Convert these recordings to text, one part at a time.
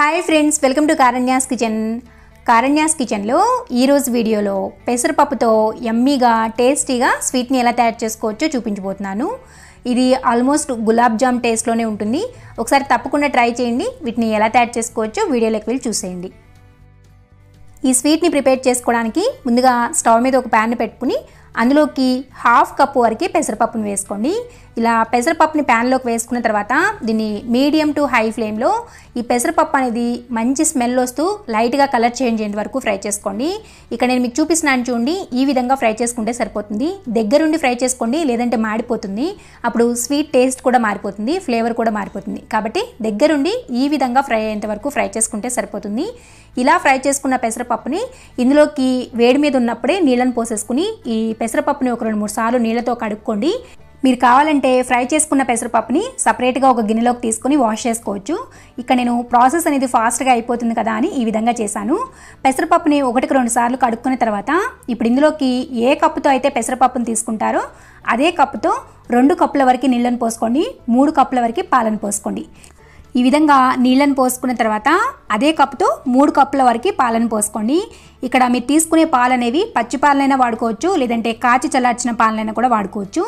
hi friends welcome to Karanya's kitchen Karanya's కిచెన్లో ఈరోజు వీడియోలో పెసరపప్పుతో యమ్మీగా టేస్టీగా స్వీట్ని ఎలా తయారు చేసుకోవచ్చో చూపించబోతున్నాను ఇది ఆల్మోస్ట్ గులాబ్ జామ్ టేస్ట్లోనే ఉంటుంది ఒకసారి తప్పకుండా ట్రై చేయండి వీటిని ఎలా తయారు చేసుకోవచ్చో వీడియోలోకి వెళ్ళి చూసేయండి ఈ స్వీట్ని ప్రిపేర్ చేసుకోవడానికి ముందుగా స్టవ్ మీద ఒక ప్యాన్ పెట్టుకుని అందులోకి హాఫ్ కప్పు వరకే పెసరపప్పును వేసుకోండి ఇలా పెసరపప్పుని ప్యాన్లోకి వేసుకున్న తర్వాత దీన్ని మీడియం టు హై ఫ్లేమ్లో ఈ పెసరపప్పు అనేది మంచి స్మెల్ వస్తూ లైట్గా కలర్ చేంజ్ అయ్యేంత వరకు ఫ్రై చేసుకోండి ఇక్కడ నేను మీకు చూపిస్తున్నాను చూడండి ఈ విధంగా ఫ్రై చేసుకుంటే సరిపోతుంది దగ్గరుండి ఫ్రై చేసుకోండి లేదంటే మాడిపోతుంది అప్పుడు స్వీట్ టేస్ట్ కూడా మారిపోతుంది ఫ్లేవర్ కూడా మారిపోతుంది కాబట్టి దగ్గరుండి ఈ విధంగా ఫ్రై అయ్యేంత వరకు ఫ్రై చేసుకుంటే సరిపోతుంది ఇలా ఫ్రై చేసుకున్న పెసరపప్పుని ఇందులోకి వేడి మీద ఉన్నప్పుడే నీళ్ళని పోసేసుకుని ఈ పెసరపప్పుని ఒక రెండు మూడు సార్లు నీళ్ళతో కడుక్కోండి మీరు కావాలంటే ఫ్రై చేసుకున్న పెసరపప్పుని సపరేట్గా ఒక గిన్నెలోకి తీసుకొని వాష్ చేసుకోవచ్చు ఇక్కడ నేను ప్రాసెస్ అనేది ఫాస్ట్గా అయిపోతుంది కదా అని ఈ విధంగా చేశాను పెసరపప్పుని ఒకటికి రెండు సార్లు కడుక్కున్న తర్వాత ఇప్పుడు ఇందులోకి ఏ కప్పుతో అయితే పెసరపప్పును తీసుకుంటారో అదే కప్పుతో రెండు కప్పుల వరకు నీళ్ళను పోసుకోండి మూడు కప్పుల వరకు పాలను పోసుకోండి ఈ విధంగా నీళ్ళని పోసుకున్న తర్వాత అదే కప్పుతో మూడు కప్పుల వరకు పాలను పోసుకోండి ఇక్కడ మీరు తీసుకునే పాలు అనేవి పచ్చి పాలనైనా వాడుకోవచ్చు లేదంటే కాచి చల్లార్చిన పాలనైనా కూడా వాడుకోవచ్చు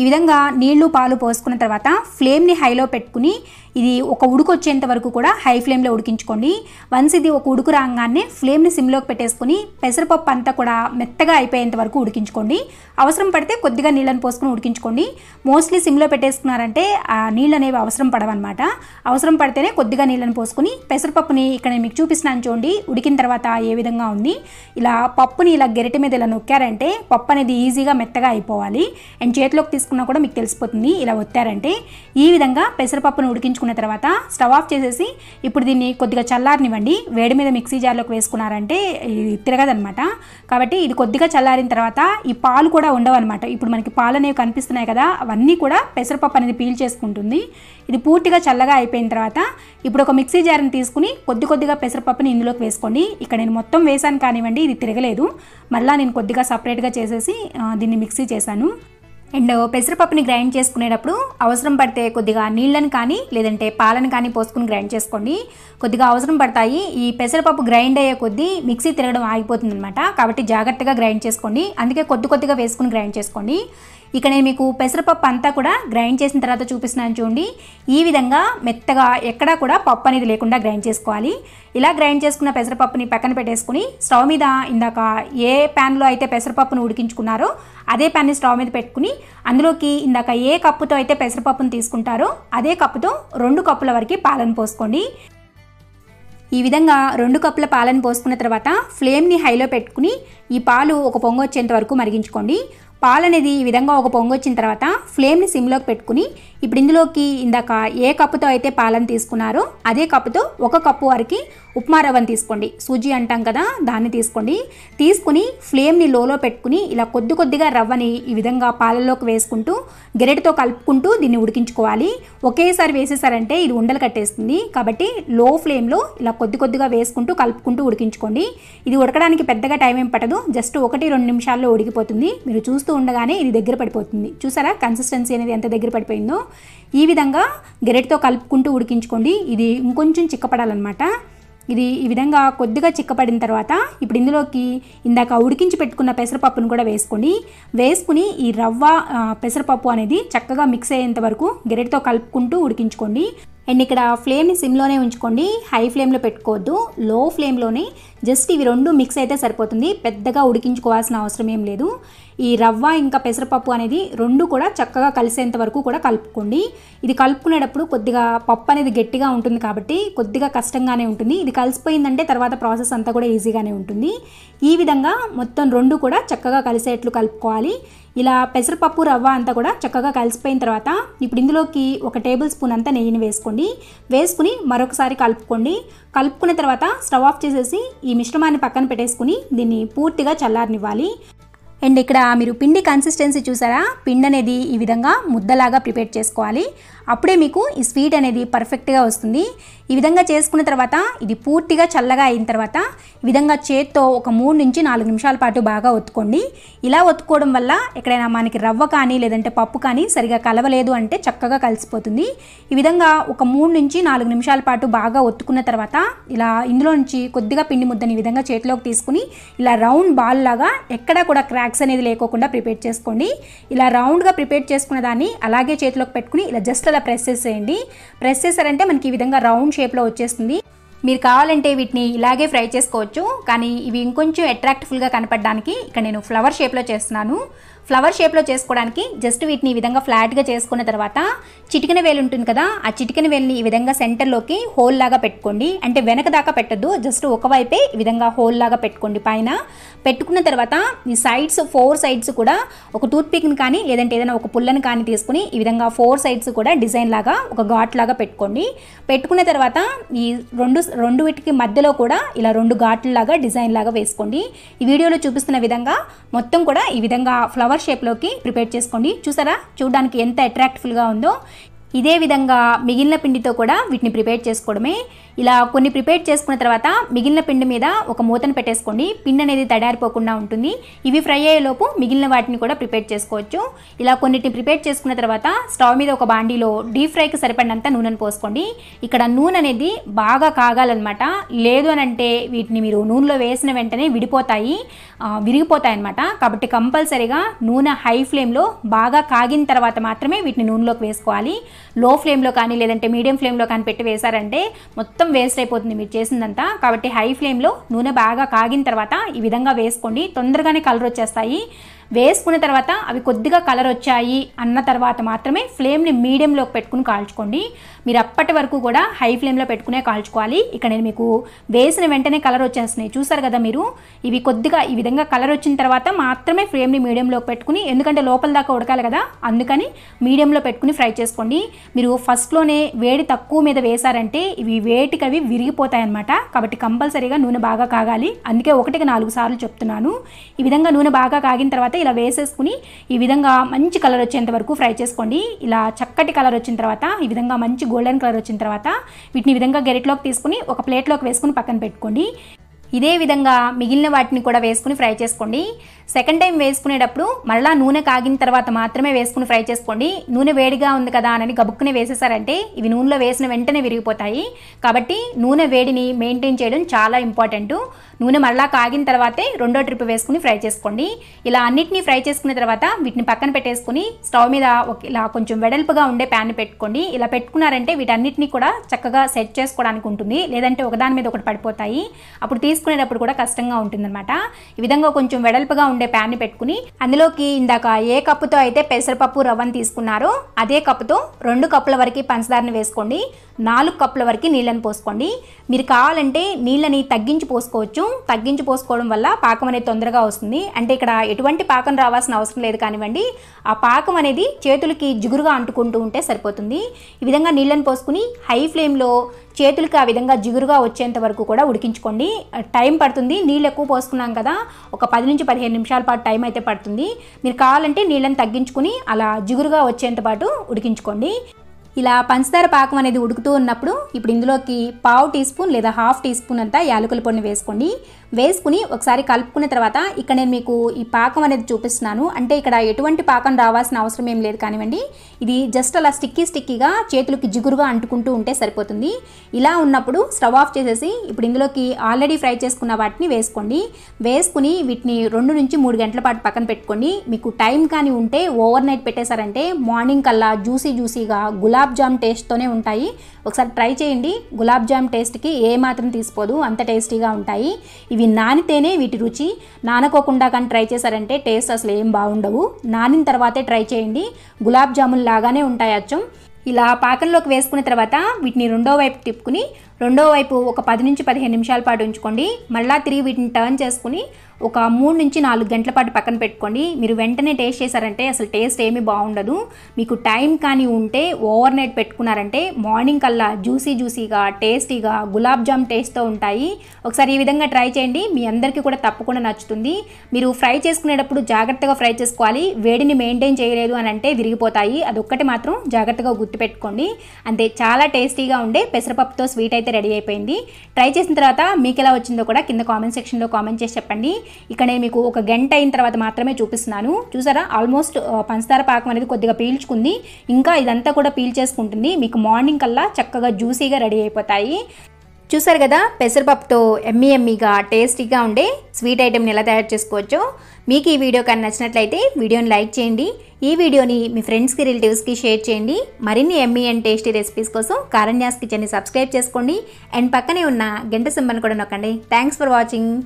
ఈ విధంగా నీళ్లు పాలు పోసుకున్న తర్వాత ఫ్లేమ్ని హైలో పెట్టుకుని ఇది ఒక ఉడుకు వచ్చేంత వరకు కూడా హై ఫ్లేమ్లో ఉడికించుకోండి వన్స్ ఇది ఒక ఉడుకు రాగానే ఫ్లేమ్ని సిమ్లోకి పెట్టేసుకుని పెసరపప్పు అంతా కూడా మెత్తగా అయిపోయేంత వరకు ఉడికించుకోండి అవసరం పడితే కొద్దిగా నీళ్ళని పోసుకుని ఉడికించుకోండి మోస్ట్లీ సిమ్లో పెట్టేసుకున్నారంటే ఆ నీళ్ళు అనేవి అవసరం పడవన్నమాట అవసరం పడితేనే కొద్దిగా నీళ్ళని పోసుకుని పెసరపప్పుని ఇక్కడ నేను మీకు చూపిస్తున్నాను చూడండి ఉడికిన తర్వాత ఏ విధంగా ఉంది ఇలా పప్పుని ఇలా గెరటి మీద ఇలా నొక్కారంటే పప్పు అనేది ఈజీగా మెత్తగా అయిపోవాలి అండ్ చేతిలోకి తీసుకున్నా కూడా మీకు తెలిసిపోతుంది ఇలా ఒత్తారంటే ఈ విధంగా పెసరపప్పును ఉడికించుకున్న తర్వాత స్టవ్ ఆఫ్ చేసేసి ఇప్పుడు దీన్ని కొద్దిగా చల్లారనివ్వండి వేడి మీద మిక్సీ జార్లోకి వేసుకున్నారంటే ఇది తిరగదనమాట కాబట్టి ఇది కొద్దిగా చల్లారిన తర్వాత ఈ పాలు కూడా ఉండవన్నమాట ఇప్పుడు మనకి పాలు అనేవి కనిపిస్తున్నాయి కదా అవన్నీ కూడా పెసరపప్పు అనేది పీల్ చేసుకుంటుంది ఇది పూర్తిగా చల్లగా అయిపోయిన తర్వాత ఇప్పుడు ఒక మిక్సీ జార్ని తీసుకుని కొద్ది కొద్దిగా పెసరపప్పుని ఇందులోకి వేసుకోండి ఇక్కడ నేను మొత్తం వేసాను కానివ్వండి ఇది తిరగలేదు మళ్ళీ నేను కొద్దిగా సపరేట్గా చేసేసి దీన్ని మిక్సీ చేశాను అండ్ పెసరపప్పుని గ్రైండ్ చేసుకునేటప్పుడు అవసరం పడితే కొద్దిగా నీళ్ళని కానీ లేదంటే పాలను కానీ పోసుకుని గ్రైండ్ చేసుకోండి కొద్దిగా అవసరం పడతాయి ఈ పెసరపప్పు గ్రైండ్ అయ్యే కొద్దీ మిక్సీ తిరగడం ఆగిపోతుంది అనమాట కాబట్టి జాగ్రత్తగా గ్రైండ్ చేసుకోండి అందుకే కొద్ది కొద్దిగా వేసుకుని గ్రైండ్ చేసుకోండి ఇక్కడ నేను మీకు పెసరపప్పు అంతా కూడా గ్రైండ్ చేసిన తర్వాత చూపిస్తున్నాను చూడండి ఈ విధంగా మెత్తగా ఎక్కడా కూడా పప్పు అనేది లేకుండా గ్రైండ్ చేసుకోవాలి ఇలా గ్రైండ్ చేసుకున్న పెసరపప్పుని పక్కన పెట్టేసుకుని స్టవ్ మీద ఇందాక ఏ ప్యాన్లో అయితే పెసరపప్పును ఉడికించుకున్నారో అదే ప్యాన్ని స్టవ్ మీద పెట్టుకుని అందులోకి ఇందాక ఏ కప్పుతో అయితే పెసరపప్పును తీసుకుంటారో అదే కప్పుతో రెండు కప్పుల వరకు పాలను పోసుకోండి ఈ విధంగా రెండు కప్పుల పాలను పోసుకున్న తర్వాత ఫ్లేమ్ని హైలో పెట్టుకుని ఈ పాలు ఒక పొంగు వచ్చేంత వరకు మరిగించుకోండి పాలు అనేది ఈ విధంగా ఒక పొంగు వచ్చిన తర్వాత ఫ్లేమ్ని సిమ్లోకి పెట్టుకుని ఇప్పుడు ఇందులోకి ఇందాక ఏ కప్పుతో అయితే పాలను తీసుకున్నారో అదే కప్పుతో ఒక కప్పు వరకు ఉప్మా రవ్వను తీసుకోండి సూజీ అంటాం కదా దాన్ని తీసుకోండి తీసుకుని ఫ్లేమ్ని లోలో పెట్టుకుని ఇలా కొద్ది కొద్దిగా రవ్వని ఈ విధంగా పాలల్లోకి వేసుకుంటూ గెరెటితో కలుపుకుంటూ దీన్ని ఉడికించుకోవాలి ఒకేసారి వేసేసారంటే ఇది ఉండలు కట్టేస్తుంది కాబట్టి లో ఫ్లేమ్లో ఇలా కొద్ది కొద్దిగా వేసుకుంటూ కలుపుకుంటూ ఉడికించుకోండి ఇది ఉడకడానికి పెద్దగా టైం ఏం పట్టదు జస్ట్ ఒకటి రెండు నిమిషాల్లో ఉడికిపోతుంది మీరు చూస్తూ ఉండగానే ఇది దగ్గర పడిపోతుంది చూసారా కన్సిస్టెన్సీ అనేది ఎంత దగ్గర పడిపోయిందో ఈ విధంగా గెరెట్తో కలుపుకుంటూ ఉడికించుకోండి ఇది ఇంకొంచెం చిక్కపడాలన్నమాట ఇది ఈ విధంగా కొద్దిగా చిక్కపడిన తర్వాత ఇప్పుడు ఇందులోకి ఇందాక ఉడికించి పెట్టుకున్న పెసరపప్పును కూడా వేసుకోండి వేసుకుని ఈ రవ్వ పెసరపప్పు అనేది చక్కగా మిక్స్ అయ్యేంత వరకు గెరెట్తో కలుపుకుంటూ ఉడికించుకోండి అండ్ ఇక్కడ ఫ్లేమ్ని సిమ్లోనే ఉంచుకోండి హై ఫ్లేమ్లో పెట్టుకోవద్దు లో ఫ్లేమ్లోనే జస్ట్ ఇవి రెండు మిక్స్ అయితే సరిపోతుంది పెద్దగా ఉడికించుకోవాల్సిన అవసరం ఏం లేదు ఈ రవ్వ ఇంకా పెసరపప్పు అనేది రెండు కూడా చక్కగా కలిసేంత వరకు కూడా కలుపుకోండి ఇది కలుపుకునేటప్పుడు కొద్దిగా పప్పు అనేది గట్టిగా ఉంటుంది కాబట్టి కొద్దిగా కష్టంగానే ఉంటుంది ఇది కలిసిపోయిందంటే తర్వాత ప్రాసెస్ అంతా కూడా ఈజీగానే ఉంటుంది ఈ విధంగా మొత్తం రెండు కూడా చక్కగా కలిసేట్లు కలుపుకోవాలి ఇలా పెసరపప్పు రవ్వ అంతా కూడా చక్కగా కలిసిపోయిన తర్వాత ఇప్పుడు ఇందులోకి ఒక టేబుల్ స్పూన్ అంతా నెయ్యిని వేసుకోండి వేసుకుని మరొకసారి కలుపుకోండి కలుపుకున్న తర్వాత స్టవ్ ఆఫ్ చేసేసి ఈ మిశ్రమాన్ని పక్కన పెట్టేసుకుని దీన్ని పూర్తిగా చల్లారనివ్వాలి అండ్ ఇక్కడ మీరు పిండి కన్సిస్టెన్సీ చూసారా పిండి అనేది ఈ విధంగా ముద్దలాగా ప్రిపేర్ చేసుకోవాలి అప్పుడే మీకు ఈ స్వీట్ అనేది పర్ఫెక్ట్గా వస్తుంది ఈ విధంగా చేసుకున్న తర్వాత ఇది పూర్తిగా చల్లగా అయిన తర్వాత ఈ విధంగా చేత్తో ఒక మూడు నుంచి నాలుగు నిమిషాల పాటు బాగా ఒత్తుకోండి ఇలా ఒత్తుకోవడం వల్ల ఎక్కడైనా మనకి రవ్వ కానీ లేదంటే పప్పు కానీ సరిగా కలవలేదు అంటే చక్కగా కలిసిపోతుంది ఈ విధంగా ఒక మూడు నుంచి నాలుగు నిమిషాల పాటు బాగా ఒత్తుకున్న తర్వాత ఇలా ఇందులో నుంచి కొద్దిగా పిండి ముద్దని ఈ విధంగా చేతిలోకి తీసుకుని ఇలా రౌండ్ బాల్ లాగా ఎక్కడా కూడా క్రాక్ బ్యాగ్స్ అనేది లేకోకుండా ప్రిపేర్ చేసుకోండి ఇలా రౌండ్గా ప్రిపేర్ చేసుకున్న దాన్ని అలాగే చేతిలోకి పెట్టుకుని ఇలా జస్ట్ అలా ప్రెస్ చేసేయండి ప్రెస్ చేశారంటే మనకి ఈ విధంగా రౌండ్ షేప్లో వచ్చేస్తుంది మీరు కావాలంటే వీటిని ఇలాగే ఫ్రై చేసుకోవచ్చు కానీ ఇవి ఇంకొంచెం అట్రాక్టివ్గా కనపడడానికి ఇక్కడ నేను ఫ్లవర్ షేప్లో చేస్తున్నాను ఫ్లవర్ షేప్లో చేసుకోవడానికి జస్ట్ వీటిని ఈ విధంగా ఫ్లాట్గా చేసుకున్న తర్వాత చిటికిన వేలు ఉంటుంది కదా ఆ చిటికిన వేలుని ఈ విధంగా సెంటర్లోకి హోల్ లాగా పెట్టుకోండి అంటే వెనక దాకా పెట్టద్దు జస్ట్ ఒకవైపే ఈ విధంగా హోల్ లాగా పెట్టుకోండి పైన పెట్టుకున్న తర్వాత ఈ సైడ్స్ ఫోర్ సైడ్స్ కూడా ఒక టూత్ కానీ లేదంటే ఏదైనా ఒక పుల్లని కానీ తీసుకుని ఈ విధంగా ఫోర్ సైడ్స్ కూడా డిజైన్ లాగా ఒక ఘాట్ లాగా పెట్టుకోండి పెట్టుకున్న తర్వాత ఈ రెండు రెండు వీటికి మధ్యలో కూడా ఇలా రెండు ఘాట్లు లాగా డిజైన్ లాగా వేసుకోండి ఈ వీడియోలో చూపిస్తున్న విధంగా మొత్తం కూడా ఈ విధంగా ఫ్లవర్ ఫ్లవర్ షేప్లోకి ప్రిపేర్ చేసుకోండి చూసారా చూడడానికి ఎంత గా ఉందో ఇదే విధంగా మిగిలిన పిండితో కూడా వీటిని ప్రిపేర్ చేసుకోవడమే ఇలా కొన్ని ప్రిపేర్ చేసుకున్న తర్వాత మిగిలిన పిండి మీద ఒక మూతను పెట్టేసుకోండి పిండి అనేది తడారిపోకుండా ఉంటుంది ఇవి ఫ్రై అయ్యేలోపు మిగిలిన వాటిని కూడా ప్రిపేర్ చేసుకోవచ్చు ఇలా కొన్నిటిని ప్రిపేర్ చేసుకున్న తర్వాత స్టవ్ మీద ఒక బాండీలో డీప్ ఫ్రైకి సరిపడినంత నూనెను పోసుకోండి ఇక్కడ నూనె అనేది బాగా కాగాలన్నమాట లేదు అని అంటే వీటిని మీరు నూనెలో వేసిన వెంటనే విడిపోతాయి విరిగిపోతాయి అనమాట కాబట్టి కంపల్సరీగా నూనె హై ఫ్లేమ్లో బాగా కాగిన తర్వాత మాత్రమే వీటిని నూనెలోకి వేసుకోవాలి లో ఫ్లేమ్లో కానీ లేదంటే మీడియం ఫ్లేమ్లో కానీ పెట్టి వేశారంటే మొత్తం మొత్తం వేస్ట్ అయిపోతుంది మీరు చేసిందంతా కాబట్టి హై ఫ్లేమ్లో నూనె బాగా కాగిన తర్వాత ఈ విధంగా వేసుకోండి తొందరగానే కలర్ వచ్చేస్తాయి వేసుకున్న తర్వాత అవి కొద్దిగా కలర్ వచ్చాయి అన్న తర్వాత మాత్రమే ఫ్లేమ్ని మీడియంలోకి పెట్టుకుని కాల్చుకోండి మీరు అప్పటి వరకు కూడా హై ఫ్లేమ్లో పెట్టుకునే కాల్చుకోవాలి ఇక్కడ నేను మీకు వేసిన వెంటనే కలర్ వచ్చేస్తున్నాయి చూసారు కదా మీరు ఇవి కొద్దిగా ఈ విధంగా కలర్ వచ్చిన తర్వాత మాత్రమే ఫ్లేమ్ని మీడియంలోకి పెట్టుకుని ఎందుకంటే లోపల దాకా ఉడకాలి కదా అందుకని మీడియంలో పెట్టుకుని ఫ్రై చేసుకోండి మీరు ఫస్ట్లోనే వేడి తక్కువ మీద వేశారంటే ఇవి వేటికి అవి విరిగిపోతాయన్నమాట కాబట్టి కంపల్సరీగా నూనె బాగా కాగాలి అందుకే ఒకటికి నాలుగు సార్లు చెప్తున్నాను ఈ విధంగా నూనె బాగా కాగిన తర్వాత ఇలా వేసేసుకుని ఈ విధంగా మంచి కలర్ వచ్చేంత వరకు ఫ్రై చేసుకోండి ఇలా చక్కటి కలర్ వచ్చిన తర్వాత ఈ విధంగా మంచి గోల్డెన్ కలర్ వచ్చిన తర్వాత వీటిని విధంగా గెరిట్లోకి తీసుకుని ఒక ప్లేట్లోకి వేసుకుని పక్కన పెట్టుకోండి ఇదే విధంగా మిగిలిన వాటిని కూడా వేసుకుని ఫ్రై చేసుకోండి సెకండ్ టైం వేసుకునేటప్పుడు మళ్ళీ నూనె కాగిన తర్వాత మాత్రమే వేసుకుని ఫ్రై చేసుకోండి నూనె వేడిగా ఉంది కదా అని గబుక్కునే వేసేసారంటే ఇవి నూనెలో వేసిన వెంటనే విరిగిపోతాయి కాబట్టి నూనె వేడిని మెయింటైన్ చేయడం చాలా ఇంపార్టెంట్ నూనె మళ్ళా కాగిన తర్వాతే రెండో ట్రిప్ వేసుకుని ఫ్రై చేసుకోండి ఇలా అన్నిటినీ ఫ్రై చేసుకున్న తర్వాత వీటిని పక్కన పెట్టేసుకుని స్టవ్ మీద ఇలా కొంచెం వెడల్పుగా ఉండే ప్యాన్ పెట్టుకోండి ఇలా పెట్టుకున్నారంటే వీటన్నిటిని కూడా చక్కగా సెట్ చేసుకోవడానికి ఉంటుంది లేదంటే ఒకదాని మీద ఒకటి పడిపోతాయి అప్పుడు తీసుకునేటప్పుడు కూడా కష్టంగా ఉంటుందన్నమాట ఈ విధంగా కొంచెం వెడల్పుగా ఉండే ప్యాన్ పెట్టుకుని అందులోకి ఇందాక ఏ కప్పుతో అయితే పెసరపప్పు రవ్వను తీసుకున్నారో అదే కప్పుతో రెండు కప్పుల వరకు పంచదారని వేసుకోండి నాలుగు కప్పుల వరకు నీళ్ళని పోసుకోండి మీరు కావాలంటే నీళ్ళని తగ్గించి పోసుకోవచ్చు తగ్గించి పోసుకోవడం వల్ల పాకం అనేది తొందరగా వస్తుంది అంటే ఇక్కడ ఎటువంటి పాకం రావాల్సిన అవసరం లేదు కానివ్వండి ఆ పాకం అనేది చేతులకి జిగురుగా అంటుకుంటూ ఉంటే సరిపోతుంది ఈ విధంగా నీళ్ళని పోసుకుని హై ఫ్లేమ్లో చేతులకి ఆ విధంగా జిగురుగా వచ్చేంత వరకు కూడా ఉడికించుకోండి టైం పడుతుంది నీళ్ళు ఎక్కువ పోసుకున్నాం కదా ఒక పది నుంచి పదిహేను నిమిషాల పాటు టైం అయితే పడుతుంది మీరు కావాలంటే నీళ్ళని తగ్గించుకుని అలా జిగురుగా వచ్చేంత పాటు ఉడికించుకోండి ఇలా పంచదార పాకం అనేది ఉడుకుతూ ఉన్నప్పుడు ఇప్పుడు ఇందులోకి పావు టీ స్పూన్ లేదా హాఫ్ టీ స్పూన్ అంతా యాలకుల పొడిని వేసుకోండి వేసుకుని ఒకసారి కలుపుకున్న తర్వాత ఇక్కడ నేను మీకు ఈ పాకం అనేది చూపిస్తున్నాను అంటే ఇక్కడ ఎటువంటి పాకం రావాల్సిన అవసరం ఏం లేదు కానివ్వండి ఇది జస్ట్ అలా స్టిక్కీ స్టిక్కీగా చేతులకి జిగురుగా అంటుకుంటూ ఉంటే సరిపోతుంది ఇలా ఉన్నప్పుడు స్టవ్ ఆఫ్ చేసేసి ఇప్పుడు ఇందులోకి ఆల్రెడీ ఫ్రై చేసుకున్న వాటిని వేసుకోండి వేసుకుని వీటిని రెండు నుంచి మూడు గంటల పాటు పక్కన పెట్టుకోండి మీకు టైం కానీ ఉంటే ఓవర్ నైట్ పెట్టేశారంటే మార్నింగ్ కల్లా జ్యూసీ జ్యూసీగా గులాబ్ జామ్ టేస్ట్తోనే ఉంటాయి ఒకసారి ట్రై చేయండి గులాబ్ జామ్ టేస్ట్కి ఏ మాత్రం తీసుకోదు అంత టేస్టీగా ఉంటాయి ఇవి నానితేనే వీటి రుచి నానకోకుండా కానీ ట్రై చేశారంటే టేస్ట్ అసలు ఏం బాగుండవు నానిన తర్వాతే ట్రై చేయండి గులాబ్ జామున్ లాగానే ఉంటాయి అచ్చం ఇలా పాకంలోకి వేసుకున్న తర్వాత వీటిని రెండో వైపు తిప్పుకుని రెండో వైపు ఒక పది నుంచి పదిహేను నిమిషాల పాటు ఉంచుకోండి మళ్ళీ తిరిగి వీటిని టర్న్ చేసుకుని ఒక మూడు నుంచి నాలుగు గంటల పాటు పక్కన పెట్టుకోండి మీరు వెంటనే టేస్ట్ చేశారంటే అసలు టేస్ట్ ఏమీ బాగుండదు మీకు టైం కానీ ఉంటే ఓవర్ నైట్ పెట్టుకున్నారంటే మార్నింగ్ కల్లా జ్యూసీ జ్యూసీగా టేస్టీగా గులాబ్ జామ్ టేస్ట్తో ఉంటాయి ఒకసారి ఈ విధంగా ట్రై చేయండి మీ అందరికీ కూడా తప్పకుండా నచ్చుతుంది మీరు ఫ్రై చేసుకునేటప్పుడు జాగ్రత్తగా ఫ్రై చేసుకోవాలి వేడిని మెయింటైన్ చేయలేదు అని అంటే విరిగిపోతాయి అదొక్కటి మాత్రం జాగ్రత్తగా గుర్తుపెట్టుకోండి అంతే చాలా టేస్టీగా ఉండే పెసరపప్పుతో స్వీట్ అయితే రెడీ అయిపోయింది ట్రై చేసిన తర్వాత మీకు ఎలా వచ్చిందో కూడా కింద కామెంట్ సెక్షన్లో కామెంట్ చేసి చెప్పండి ఇక్కడ నేను మీకు ఒక గంట అయిన తర్వాత మాత్రమే చూపిస్తున్నాను చూసారా ఆల్మోస్ట్ పంచదార పాకం అనేది కొద్దిగా పీల్చుకుంది ఇంకా ఇదంతా కూడా పీల్చేసుకుంటుంది మీకు మార్నింగ్ కల్లా చక్కగా జ్యూసీగా రెడీ అయిపోతాయి చూసారు కదా పెసరపప్పుతో ఎమ్మీ ఎమ్మీగా టేస్టీగా ఉండే స్వీట్ ఐటెంని ఎలా తయారు చేసుకోవచ్చు మీకు ఈ వీడియో కానీ నచ్చినట్లయితే వీడియోని లైక్ చేయండి ఈ వీడియోని మీ ఫ్రెండ్స్కి రిలేటివ్స్కి షేర్ చేయండి మరిన్ని ఎమ్మీ అండ్ టేస్టీ రెసిపీస్ కోసం కారణ్యాస్ కిచెన్ని సబ్స్క్రైబ్ చేసుకోండి అండ్ పక్కనే ఉన్న గంట సింబన్ కూడా నొక్కండి థ్యాంక్స్ ఫర్ వాచింగ్